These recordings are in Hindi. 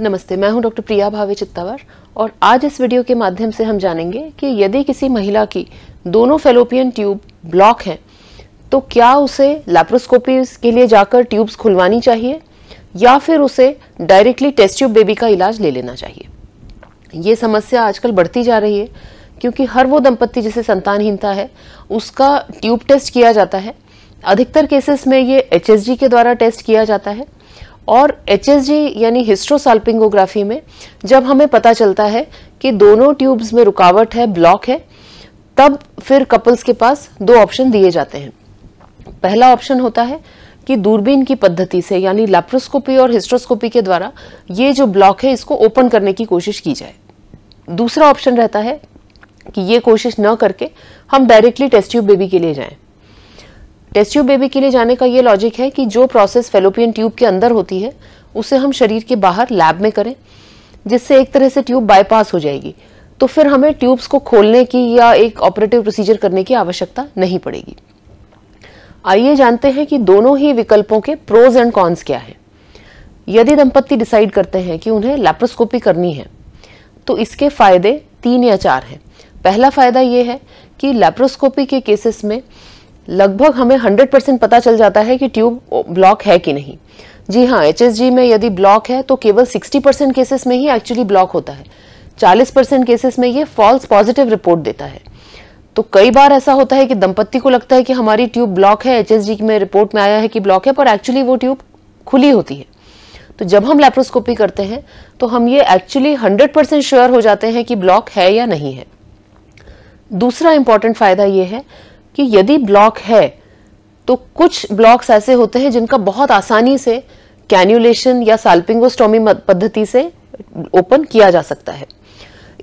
नमस्ते मैं हूं डॉक्टर प्रिया भावे चित्तावर और आज इस वीडियो के माध्यम से हम जानेंगे कि यदि किसी महिला की दोनों फेलोपियन ट्यूब ब्लॉक हैं तो क्या उसे लैप्रोस्कोपी के लिए जाकर ट्यूब्स खुलवानी चाहिए या फिर उसे डायरेक्टली टेस्ट ट्यूब बेबी का इलाज ले लेना चाहिए ये समस्या आजकल बढ़ती जा रही है क्योंकि हर वो दंपत्ति जिसे संतानहीनता है उसका ट्यूब टेस्ट किया जाता है अधिकतर केसेस में ये एच के द्वारा टेस्ट किया जाता है और एच यानी हिस्ट्रोसाल्पिंगोग्राफी में जब हमें पता चलता है कि दोनों ट्यूब्स में रुकावट है ब्लॉक है तब फिर कपल्स के पास दो ऑप्शन दिए जाते हैं पहला ऑप्शन होता है कि दूरबीन की पद्धति से यानी लैप्रोस्कोपी और हिस्ट्रोस्कोपी के द्वारा ये जो ब्लॉक है इसको ओपन करने की कोशिश की जाए दूसरा ऑप्शन रहता है कि ये कोशिश न करके हम डायरेक्टली टेस्ट ट्यूब बेबी के लिए जाएं टेस्ट ट्यूब बेबी के लिए जाने का ये लॉजिक है कि जो प्रोसेस फेलोपियन ट्यूब के अंदर होती है उसे हम शरीर के बाहर लैब में करें जिससे एक तरह से ट्यूब बाईपास हो जाएगी तो फिर हमें ट्यूब्स को खोलने की या एक ऑपरेटिव प्रोसीजर करने की आवश्यकता नहीं पड़ेगी आइए जानते हैं कि दोनों ही विकल्पों के प्रोज एंड कॉन्स क्या है यदि दंपत्ति डिसाइड करते हैं कि उन्हें लैप्रोस्कोपी करनी है तो इसके फायदे तीन या चार हैं पहला फायदा यह है कि लैप्रोस्कोपी के केसेस में लगभग हमें 100 परसेंट पता चल जाता है कि ट्यूब ब्लॉक है कि नहीं जी हाँ एच में यदि ब्लॉक है तो केवल 60 परसेंट केसेस में ही एक्चुअली ब्लॉक होता है 40 परसेंट केसेस में ये फॉल्स पॉजिटिव रिपोर्ट देता है तो कई बार ऐसा होता है कि दंपत्ति को लगता है कि हमारी ट्यूब ब्लॉक है एच में रिपोर्ट में आया है कि ब्लॉक है पर एक्चुअली वो ट्यूब खुली होती है तो जब हम लेप्रोस्कोपी करते हैं तो हम ये एक्चुअली 100 परसेंट श्योर हो जाते हैं कि ब्लॉक है या नहीं है दूसरा इंपॉर्टेंट फायदा यह है कि यदि ब्लॉक है तो कुछ ब्लॉक्स ऐसे होते हैं जिनका बहुत आसानी से कैन्यूलेशन या साल्पिंगोस्टोमी पद्धति से ओपन किया जा सकता है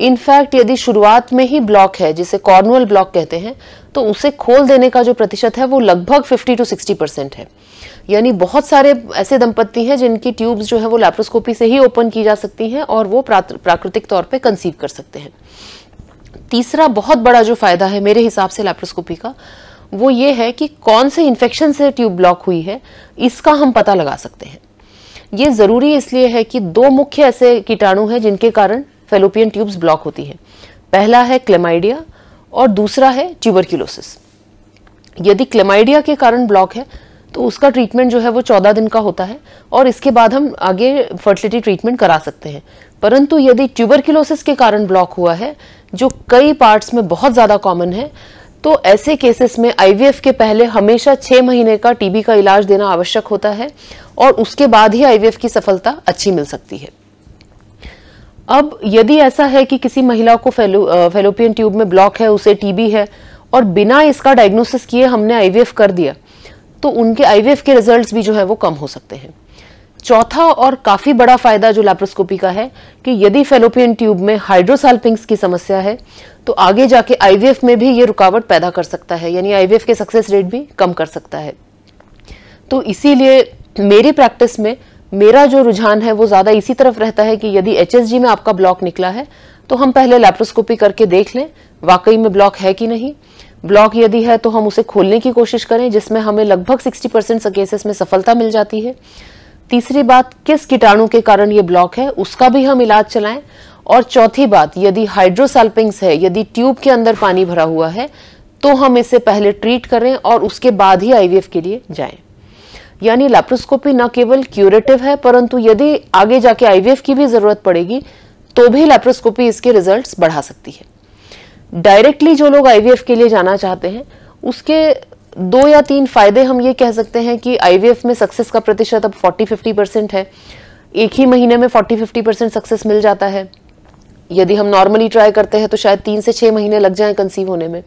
इनफैक्ट यदि शुरुआत में ही ब्लॉक है जिसे कॉर्नुअल ब्लॉक कहते हैं तो उसे खोल देने का जो प्रतिशत है वो लगभग 50 टू 60 परसेंट है यानी बहुत सारे ऐसे दंपत्ति हैं जिनकी ट्यूब्स जो है वो लैप्रोस्कोपी से ही ओपन की जा सकती हैं और वो प्राकृतिक तौर पे कंसीव कर सकते हैं तीसरा बहुत बड़ा जो फ़ायदा है मेरे हिसाब से लैप्रोस्कोपी का वो ये है कि कौन से इन्फेक्शन से ट्यूब ब्लॉक हुई है इसका हम पता लगा सकते हैं ये ज़रूरी इसलिए है कि दो मुख्य ऐसे कीटाणु हैं जिनके कारण फेलोपियन ट्यूब्स ब्लॉक होती हैं पहला है क्लेमाइडिया और दूसरा है ट्यूबरक्यूलोसिस यदि क्लेमाइडिया के कारण ब्लॉक है तो उसका ट्रीटमेंट जो है वो चौदह दिन का होता है और इसके बाद हम आगे फर्टिलिटी ट्रीटमेंट करा सकते हैं परंतु यदि ट्यूबरक्यूलोसिस के कारण ब्लॉक हुआ है जो कई पार्ट्स में बहुत ज़्यादा कॉमन है तो ऐसे केसेस में आईवीएफ के पहले हमेशा छः महीने का टीबी का इलाज देना आवश्यक होता है और उसके बाद ही आईवीएफ की सफलता अच्छी मिल सकती है अब यदि ऐसा है कि किसी महिला को फेलो फेलोपियन ट्यूब में ब्लॉक है उसे टीबी है और बिना इसका डायग्नोसिस किए हमने आईवीएफ कर दिया तो उनके आईवीएफ के रिजल्ट्स भी जो है वो कम हो सकते हैं चौथा और काफी बड़ा फायदा जो लैप्रोस्कोपी का है कि यदि फेलोपियन ट्यूब में हाइड्रोसाल्पिंग्स की समस्या है तो आगे जाके आईवीएफ में भी ये रुकावट पैदा कर सकता है यानी आईवीएफ के सक्सेस रेट भी कम कर सकता है तो इसीलिए मेरी प्रैक्टिस में मेरा जो रुझान है वो ज़्यादा इसी तरफ रहता है कि यदि एच में आपका ब्लॉक निकला है तो हम पहले लैप्रोस्कोपी करके देख लें वाकई में ब्लॉक है कि नहीं ब्लॉक यदि है तो हम उसे खोलने की कोशिश करें जिसमें हमें लगभग 60 परसेंट केसेस में सफलता मिल जाती है तीसरी बात किस कीटाणु के कारण ये ब्लॉक है उसका भी हम इलाज चलाएं और चौथी बात यदि हाइड्रोसाल्पिंग्स है यदि ट्यूब के अंदर पानी भरा हुआ है तो हम इसे पहले ट्रीट करें और उसके बाद ही आईवीएफ के लिए जाएं यानी लैप्रोस्कोपी न केवल क्यूरेटिव है परंतु यदि आगे जाके आईवीएफ की भी जरूरत पड़ेगी तो भी लैप्रोस्कोपी इसके रिजल्ट बढ़ा सकती है डायरेक्टली जो लोग आईवीएफ के लिए जाना चाहते हैं उसके दो या तीन फायदे हम ये कह सकते हैं कि आईवीएफ में सक्सेस का प्रतिशत अब 40-50 परसेंट है एक ही महीने में 40-50 परसेंट सक्सेस मिल जाता है यदि हम नॉर्मली ट्राई करते हैं तो शायद तीन से छः महीने लग जाएं कंसीव होने में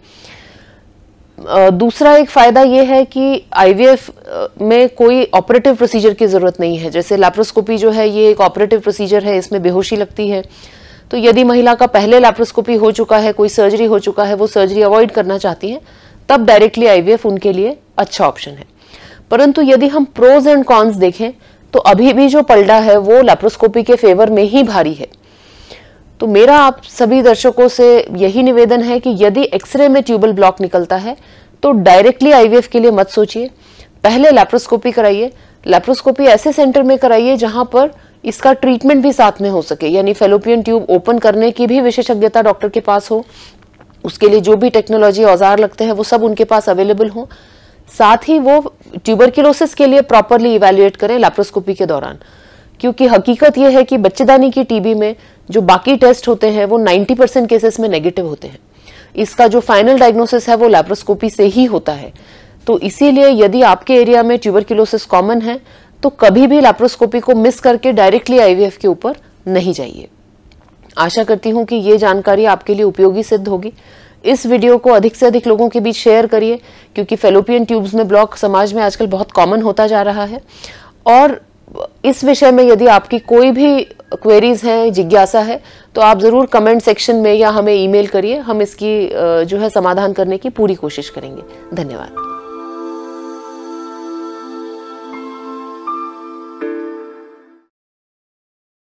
दूसरा एक फ़ायदा ये है कि आईवीएफ में कोई ऑपरेटिव प्रोसीजर की ज़रूरत नहीं है जैसे लैप्रोस्कोपी जो है ये एक ऑपरेटिव प्रोसीजर है इसमें बेहोशी लगती है तो यदि महिला का पहले लैप्रोस्कोपी हो चुका है कोई सर्जरी हो चुका है वो सर्जरी अवॉइड करना चाहती है तब डायरेक्टली आईवीएफ उनके लिए अच्छा ऑप्शन है परंतु यदि हम प्रोज एंड कॉन्स देखें तो अभी भी जो पलड़ा है वो लेप्रोस्कोपी के फेवर में ही भारी है तो मेरा आप सभी दर्शकों से यही निवेदन है कि यदि एक्सरे में ट्यूबल ब्लॉक निकलता है तो डायरेक्टली आईवीएफ के लिए मत सोचिए पहले लेप्रोस्कोपी कराइए लेप्रोस्कोपी ऐसे सेंटर में कराइए जहां पर इसका ट्रीटमेंट भी साथ में हो सके यानी फेलोपियन ट्यूब ओपन करने की भी विशेषज्ञता डॉक्टर के पास हो उसके लिए जो भी टेक्नोलॉजी औजार लगते हैं वो सब उनके पास अवेलेबल हो साथ ही वो ट्यूबरक्लोसिस के लिए प्रॉपरली इवेल्युएट करें लैप्रोस्कोपी के दौरान क्योंकि हकीकत यह है कि बच्चेदानी की टीबी में जो बाकी टेस्ट होते हैं वो 90 परसेंट केसेस में नेगेटिव होते हैं इसका जो फाइनल डायग्नोसिस है वो लैप्रोस्कोपी से ही होता है तो इसीलिए यदि आपके एरिया में ट्यूबरक्लोसिस कॉमन है तो कभी भी लैप्रोस्कोपी को मिस करके डायरेक्टली आईवीएफ के ऊपर नहीं जाइए आशा करती हूँ कि ये जानकारी आपके लिए उपयोगी सिद्ध होगी इस वीडियो को अधिक से अधिक लोगों के बीच शेयर करिए क्योंकि फेलोपियन ट्यूब्स में ब्लॉक समाज में आजकल बहुत कॉमन होता जा रहा है और इस विषय में यदि आपकी कोई भी क्वेरीज हैं जिज्ञासा है तो आप ज़रूर कमेंट सेक्शन में या हमें ईमेल करिए हम इसकी जो है समाधान करने की पूरी कोशिश करेंगे धन्यवाद